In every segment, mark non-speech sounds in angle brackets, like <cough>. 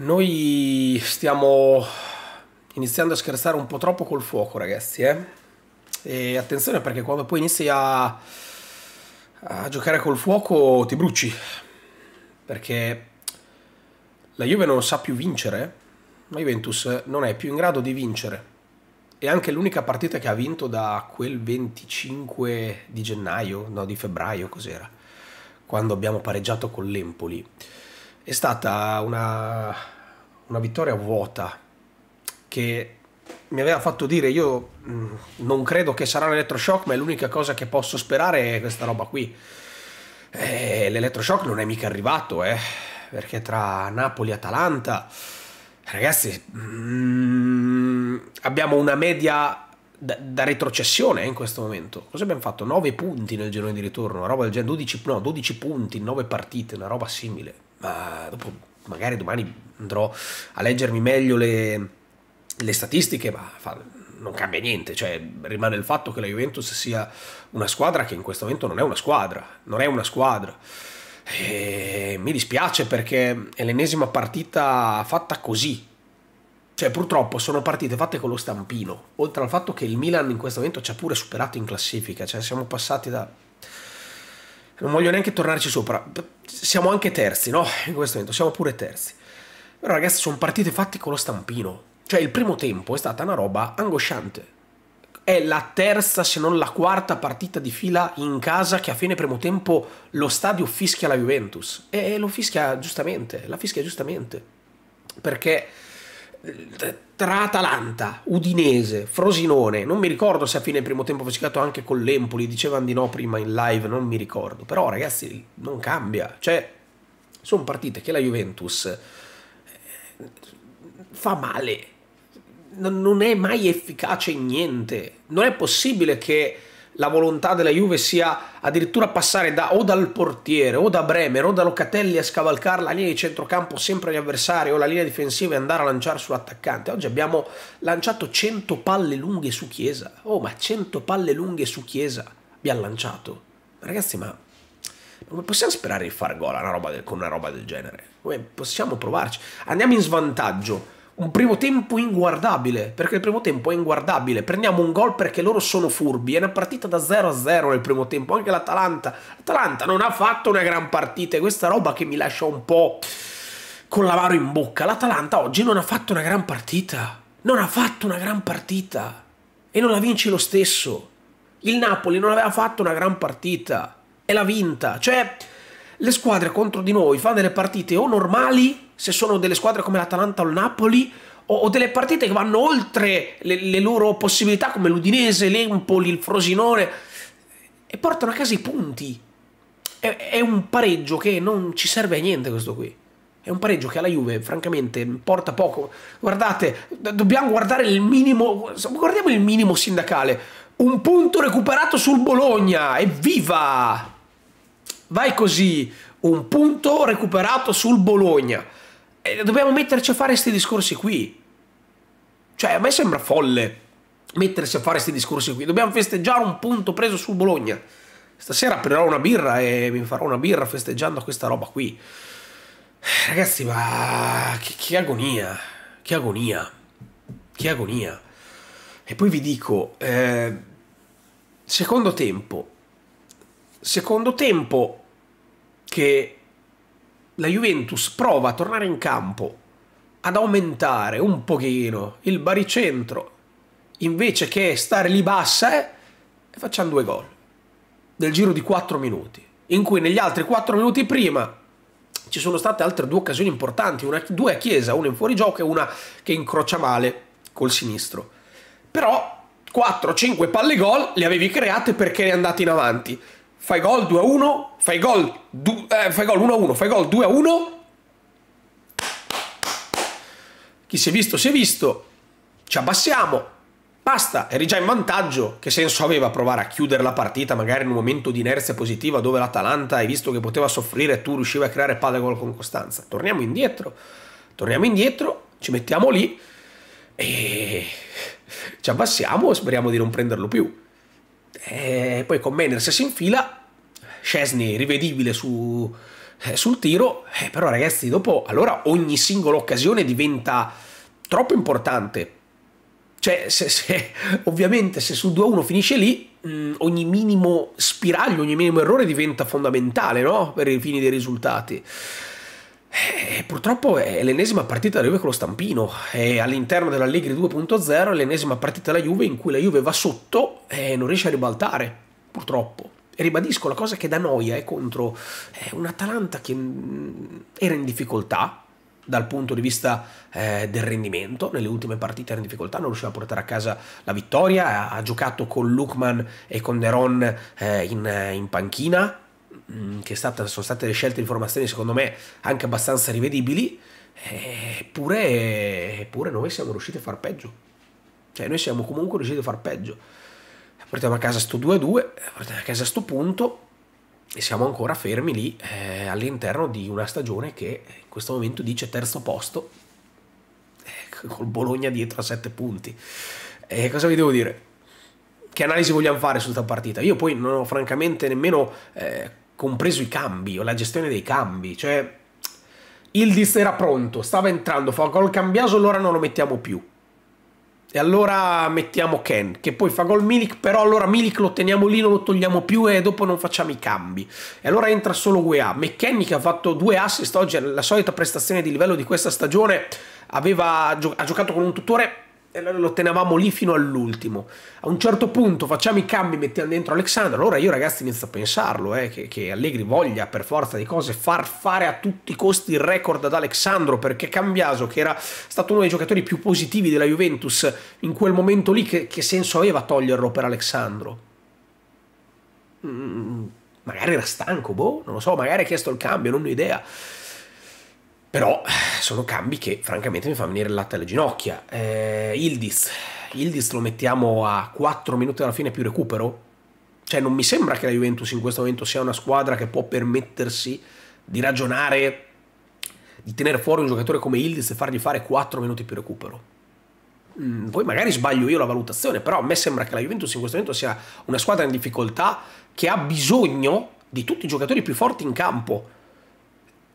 Noi stiamo iniziando a scherzare un po' troppo col fuoco, ragazzi, eh? E attenzione perché quando poi inizi a, a giocare col fuoco ti bruci. Perché la Juve non sa più vincere, la Juventus non è più in grado di vincere. E anche l'unica partita che ha vinto da quel 25 di gennaio, no, di febbraio, cos'era? Quando abbiamo pareggiato con l'Empoli è stata una, una vittoria vuota che mi aveva fatto dire io mm, non credo che sarà un elettroshock ma è l'unica cosa che posso sperare è questa roba qui eh, l'elettroshock non è mica arrivato eh, perché tra Napoli e Atalanta ragazzi mm, abbiamo una media da, da, retrocessione eh, in questo momento cosa abbiamo fatto? 9 punti nel girone di ritorno una roba del genere 12, no, 12 punti in 9 partite una roba simile ma dopo magari domani andrò a leggermi meglio le, le statistiche, ma fa, non cambia niente, cioè rimane il fatto che la Juventus sia una squadra che in questo momento non è una squadra, non è una squadra. E mi dispiace perché è l'ennesima partita fatta così. Cioè, purtroppo sono partite fatte con lo stampino. Oltre al fatto che il Milan in questo momento ci ha pure superato in classifica, cioè siamo passati da non voglio neanche tornarci sopra. Siamo anche terzi, no? In questo momento siamo pure terzi. Però ragazzi, sono partite fatte con lo stampino. Cioè, il primo tempo è stata una roba angosciante. È la terza, se non la quarta partita di fila in casa che a fine primo tempo lo stadio fischia la Juventus. E lo fischia giustamente, la fischia giustamente. Perché tra Atalanta, Udinese, Frosinone, non mi ricordo se a fine primo tempo ho giocato anche con l'Empoli, dicevano di no prima in live, non mi ricordo, però ragazzi non cambia, cioè sono partite che la Juventus eh, fa male, non è mai efficace in niente, non è possibile che la volontà della Juve sia addirittura passare da, o dal portiere o da Bremer o da Locatelli a scavalcare la linea di centrocampo sempre agli avversari o la linea difensiva e andare a lanciare sull'attaccante. Oggi abbiamo lanciato 100 palle lunghe su Chiesa. Oh, ma 100 palle lunghe su Chiesa abbiamo lanciato. Ragazzi, ma come possiamo sperare di far gol una del, con una roba del genere? Come possiamo provarci? Andiamo in svantaggio un primo tempo inguardabile, perché il primo tempo è inguardabile, prendiamo un gol perché loro sono furbi, è una partita da 0 a 0 nel primo tempo, anche l'Atalanta, l'Atalanta non ha fatto una gran partita, è questa roba che mi lascia un po' con l'avaro in bocca, l'Atalanta oggi non ha fatto una gran partita, non ha fatto una gran partita, e non la vinci lo stesso, il Napoli non aveva fatto una gran partita, e l'ha vinta, cioè le squadre contro di noi fanno delle partite o normali se sono delle squadre come l'Atalanta o il Napoli o, o delle partite che vanno oltre le, le loro possibilità come l'Udinese, l'Empoli, il Frosinone e portano a casa i punti. È, è un pareggio che non ci serve a niente questo qui. È un pareggio che alla Juve, francamente, porta poco. Guardate, dobbiamo guardare il minimo. Guardiamo il minimo sindacale. Un punto recuperato sul Bologna. Evviva! Vai così. Un punto recuperato sul Bologna. Eh, dobbiamo metterci a fare questi discorsi qui. Cioè, a me sembra folle mettersi a fare questi discorsi qui. Dobbiamo festeggiare un punto preso su Bologna. Stasera aprirò una birra e mi farò una birra festeggiando questa roba qui. Ragazzi, ma che, che agonia, che agonia, che agonia. E poi vi dico, eh, secondo tempo, secondo tempo che la Juventus prova a tornare in campo, ad aumentare un pochino il baricentro, invece che stare lì bassa, eh, e facciamo due gol nel giro di 4 minuti, in cui negli altri 4 minuti prima ci sono state altre due occasioni importanti, una, due a Chiesa, una in fuorigioco e una che incrocia male col sinistro. Però 4-5 palle gol le avevi create perché eri andati in avanti fai gol 2-1, a fai gol, eh, fai gol 1-1, fai gol 2-1. a Chi si è visto si è visto, ci abbassiamo, basta, eri già in vantaggio, che senso aveva provare a chiudere la partita magari in un momento di inerzia positiva dove l'Atalanta hai visto che poteva soffrire e tu riuscivi a creare palle gol con costanza. Torniamo indietro, torniamo indietro, ci mettiamo lì e ci abbassiamo e speriamo di non prenderlo più. E eh, poi con Manners si infila, Scesni rivedibile su, eh, sul tiro, eh, però ragazzi dopo allora ogni singola occasione diventa troppo importante. Cioè, se, se, <laughs> ovviamente se sul 2-1 finisce lì, mh, mm, ogni minimo spiraglio, ogni minimo errore diventa fondamentale no? per i fini dei risultati. Eh, purtroppo è l'ennesima partita della Juve con lo stampino, è all'interno dell'Allegri 2.0 è l'ennesima partita della Juve in cui la Juve va sotto e non riesce a ribaltare, purtroppo. E ribadisco la cosa che da noia è contro eh, un Atalanta che mm, era in difficoltà dal punto di vista eh, del rendimento, nelle ultime partite era in difficoltà, non riusciva a portare a casa la vittoria, ha, ha giocato con Lukman e con Neron eh, in, in panchina, Mm, che stata, sono state scelte informazioni secondo me anche abbastanza rivedibili, eppure, eppure noi siamo riusciti a far peggio. Cioè noi siamo comunque riusciti a far peggio. Portiamo a casa sto 2-2, portiamo a casa sto punto e siamo ancora fermi lì eh, all'interno di una stagione che in questo momento dice terzo posto, eh, col Bologna dietro a 7 punti. Eh, cosa vi devo dire? Che analisi vogliamo fare su questa partita? Io poi non ho francamente nemmeno eh, compreso i cambi o la gestione dei cambi, cioè il Ildiz era pronto, stava entrando, fa gol cambiato, allora non lo mettiamo più. E allora mettiamo Ken, che poi fa gol Milik, però allora Milik lo teniamo lì, non lo togliamo più e dopo non facciamo i cambi. E allora entra solo UEA. McKenny che ha fatto due assist oggi, la solita prestazione di livello di questa stagione, aveva, ha giocato con un tutore e lo tenevamo lì fino all'ultimo. A un certo punto facciamo i cambi, mettiamo dentro Alexandro. Allora io ragazzi inizio a pensarlo, eh, che, che, Allegri voglia per forza di cose far fare a tutti i costi il record ad Alexandro, perché Cambiaso, che era stato uno dei giocatori più positivi della Juventus, in quel momento lì che, che senso aveva toglierlo per Alexandro? Mm, magari era stanco, boh, non lo so, magari ha chiesto il cambio, non ho idea. Però eh, sono cambi che francamente mi fanno venire il latte alle ginocchia. Eh, Ildis. Ildis lo mettiamo a 4 minuti alla fine più recupero? Cioè non mi sembra che la Juventus in questo momento sia una squadra che può permettersi di ragionare, di tenere fuori un giocatore come Ildis e fargli fare 4 minuti più recupero. Mm, poi magari sbaglio io la valutazione, però a me sembra che la Juventus in questo momento sia una squadra in difficoltà che ha bisogno di tutti i giocatori più forti in campo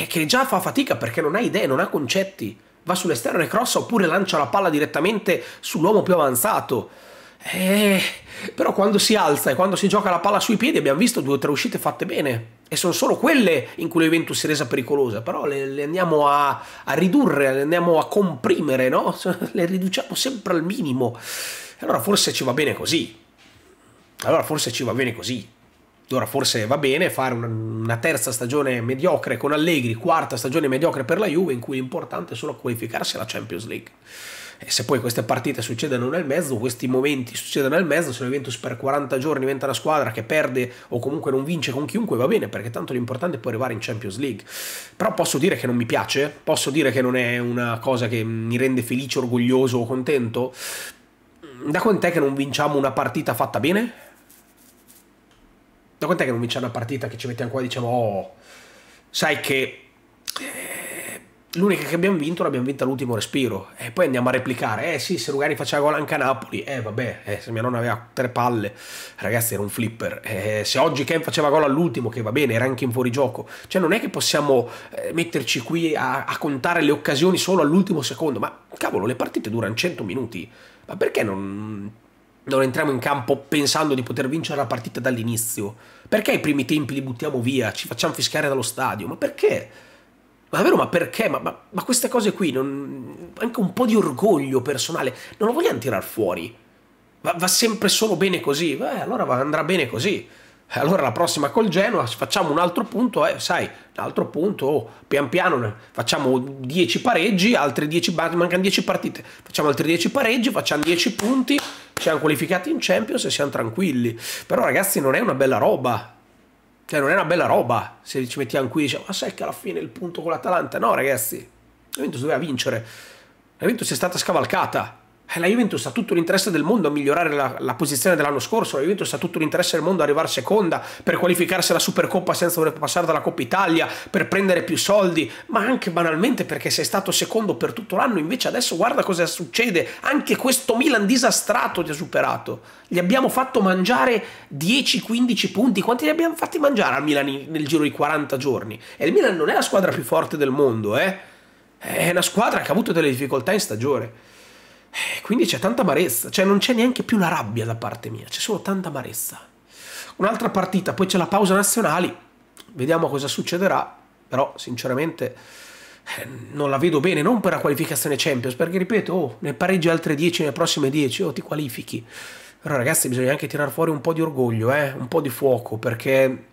e che già fa fatica perché non ha idee, non ha concetti, va sull'esterno e crossa oppure lancia la palla direttamente sull'uomo più avanzato. Eh, però quando si alza e quando si gioca la palla sui piedi abbiamo visto due o tre uscite fatte bene e sono solo quelle in cui la si è resa pericolosa, però le, le andiamo a, a, ridurre, le andiamo a comprimere, no? <laughs> le riduciamo sempre al minimo. Allora forse ci va bene così. Allora forse ci va bene così. Ora forse va bene fare una terza stagione mediocre con Allegri, quarta stagione mediocre per la Juve in cui l'importante è solo qualificarsi alla Champions League. E se poi queste partite succedono nel mezzo, questi momenti succedono nel mezzo, se l'Eventus per 40 giorni diventa una squadra che perde o comunque non vince con chiunque, va bene, perché tanto l'importante è poi arrivare in Champions League. Però posso dire che non mi piace? Posso dire che non è una cosa che mi rende felice, orgoglioso o contento? Da quant'è che non vinciamo una partita fatta bene? da quant'è che non vince una partita che ci mettiamo qua e diciamo oh, sai che eh, l'unica che abbiamo vinto l'abbiamo vinta all'ultimo respiro e poi andiamo a replicare eh sì se Lugani faceva gol anche a Napoli eh vabbè eh, se mia nonna aveva tre palle ragazzi era un flipper eh, se oggi Ken faceva gol all'ultimo che va bene era anche in fuorigioco cioè non è che possiamo eh, metterci qui a, a contare le occasioni solo all'ultimo secondo ma cavolo le partite durano 100 minuti ma perché non non entriamo in campo pensando di poter vincere la partita dall'inizio. Perché i primi tempi li buttiamo via, ci facciamo fischiare dallo stadio? Ma perché? Ma davvero, ma perché? Ma, ma, ma queste cose qui, non... anche un po' di orgoglio personale, non lo vogliamo tirar fuori. Va, va sempre solo bene così, Beh, allora va, andrà bene così. Allora la prossima col Genoa facciamo un altro punto, eh, sai, un altro punto, oh, pian piano facciamo 10 pareggi, altre 10, mancano 10 partite, facciamo altri 10 pareggi, facciamo 10 punti, siamo qualificati in Champions e siamo tranquilli. Però ragazzi non è una bella roba. Cioè non è una bella roba se ci mettiamo qui e diciamo ma sai che alla fine il punto con l'Atalanta? No ragazzi, la Juventus doveva vincere. La Juventus è stata scavalcata eh, la Juventus ha tutto l'interesse del mondo a migliorare la, la posizione dell'anno scorso, la Juventus ha tutto l'interesse del mondo a arrivare seconda, per qualificarsi alla Supercoppa senza dover passare dalla Coppa Italia, per prendere più soldi, ma anche banalmente perché sei stato secondo per tutto l'anno, invece adesso guarda cosa succede, anche questo Milan disastrato ti ha superato, gli abbiamo fatto mangiare 10-15 punti, quanti li abbiamo fatti mangiare al Milan nel giro di 40 giorni? E il Milan non è la squadra più forte del mondo, eh? È una squadra che ha avuto delle difficoltà in stagione. Quindi c'è tanta amarezza, cioè non c'è neanche più la rabbia da parte mia, c'è solo tanta amarezza. Un'altra partita, poi c'è la pausa nazionali, vediamo cosa succederà, però sinceramente eh, non la vedo bene, non per la qualificazione Champions, perché ripeto, oh, ne pareggi altre 10 nelle prossime 10, oh, ti qualifichi. Però ragazzi bisogna anche tirare fuori un po' di orgoglio, eh, un po' di fuoco, perché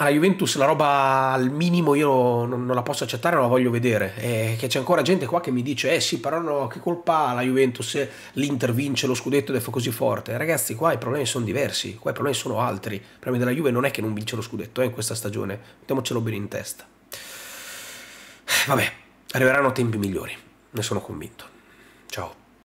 alla ah, Juventus la roba al minimo io non, non la posso accettare, non la voglio vedere. E eh, che c'è ancora gente qua che mi dice, eh sì, però no, che colpa ha la Juventus se l'Inter vince lo scudetto ed è così forte. Ragazzi, qua i problemi sono diversi, qua i problemi sono altri. Il problema della Juve non è che non vince lo scudetto eh, in questa stagione, mettiamocelo bene in testa. Vabbè, arriveranno tempi migliori, ne sono convinto. Ciao.